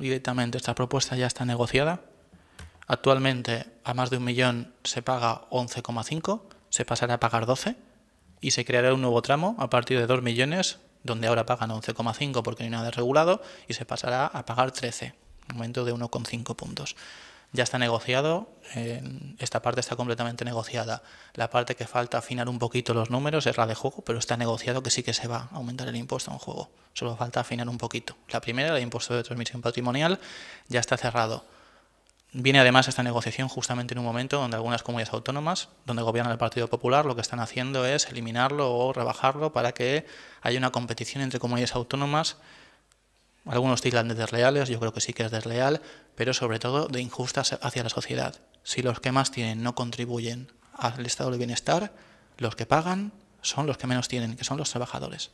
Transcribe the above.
directamente esta propuesta ya está negociada. Actualmente a más de un millón se paga 11,5, se pasará a pagar 12 y se creará un nuevo tramo a partir de 2 millones, donde ahora pagan 11,5 porque no hay nada regulado y se pasará a pagar 13, aumento de 1,5 puntos ya está negociado, esta parte está completamente negociada. La parte que falta afinar un poquito los números es la de juego, pero está negociado que sí que se va a aumentar el impuesto a un juego. Solo falta afinar un poquito. La primera, el impuesto de transmisión patrimonial, ya está cerrado. Viene además esta negociación justamente en un momento donde algunas comunidades autónomas, donde gobierna el Partido Popular, lo que están haciendo es eliminarlo o rebajarlo para que haya una competición entre comunidades autónomas algunos tildan de desleales, yo creo que sí que es desleal, pero sobre todo de injustas hacia la sociedad. Si los que más tienen no contribuyen al estado de bienestar, los que pagan son los que menos tienen, que son los trabajadores.